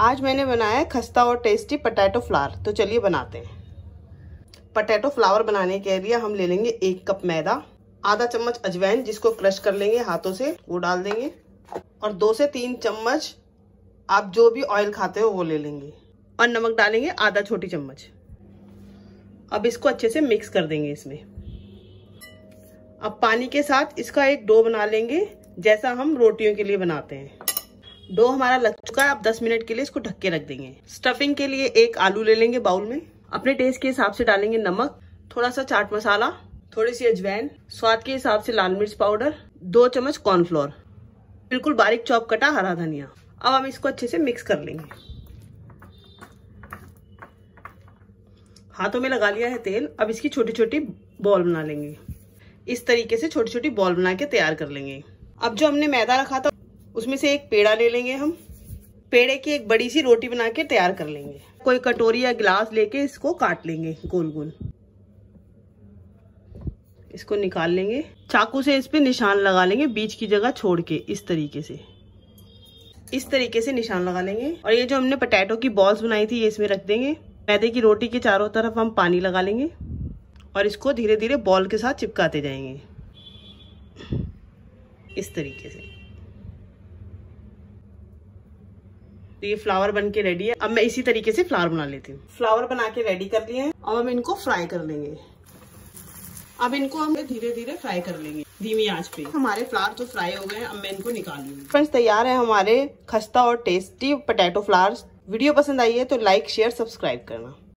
आज मैंने बनाया है खस्ता और टेस्टी पटैटो फ्लावर तो चलिए बनाते हैं पटैटो फ्लावर बनाने के लिए हम ले लेंगे एक कप मैदा आधा चम्मच अजवाइन जिसको क्रश कर लेंगे हाथों से वो डाल देंगे और दो से तीन चम्मच आप जो भी ऑयल खाते हो वो ले लेंगे और नमक डालेंगे आधा छोटी चम्मच अब इसको अच्छे से मिक्स कर देंगे इसमें अब पानी के साथ इसका एक डो बना लेंगे जैसा हम रोटियों के लिए बनाते हैं डो हमारा लग चुका है आप 10 मिनट के लिए इसको ढक के रख देंगे स्टफिंग के लिए एक आलू ले लेंगे बाउल में अपने टेस्ट के हिसाब से डालेंगे नमक थोड़ा सा चाट मसाला थोड़ी सी अजवैन स्वाद के हिसाब से लाल मिर्च पाउडर दो चम्मच कॉर्नफ्लोर बिल्कुल बारीक चॉप कटा हरा धनिया अब हम इसको अच्छे से मिक्स कर लेंगे हाथों में लगा लिया है तेल अब इसकी छोटी छोटी बॉल बना लेंगे इस तरीके से छोटी छोटी बॉल बना के तैयार कर लेंगे अब जो हमने मैदा रखा था उसमें से एक पेड़ा ले लेंगे हम पेड़े की एक बड़ी सी रोटी बना के तैयार कर लेंगे कोई कटोरी या गिलास लेके इसको काट लेंगे गोल गोल इसको निकाल लेंगे चाकू से इस पे निशान लगा लेंगे बीच की जगह छोड़ के इस तरीके से इस तरीके से निशान लगा लेंगे और ये जो हमने पटेटो की बॉल्स बनाई थी ये इसमें रख देंगे मैदे की रोटी के चारों तरफ हम पानी लगा लेंगे और इसको धीरे धीरे बॉल के साथ चिपकाते जाएंगे इस तरीके से तो ये फ्लावर बन के रेडी है अब मैं इसी तरीके से फ्लावर बना लेती हूँ फ्लावर बना के रेडी कर लिए अब हम इनको फ्राई कर लेंगे अब इनको हम धीरे धीरे फ्राई कर लेंगे धीमी आंच पे हमारे फ्लावर तो फ्राई हो गए अब मैं इनको निकाल लूंगी फ्रेंड्स तैयार है हमारे खस्ता और टेस्टी पोटैटो फ्लावर्स वीडियो पसंद आई है तो लाइक शेयर सब्सक्राइब करना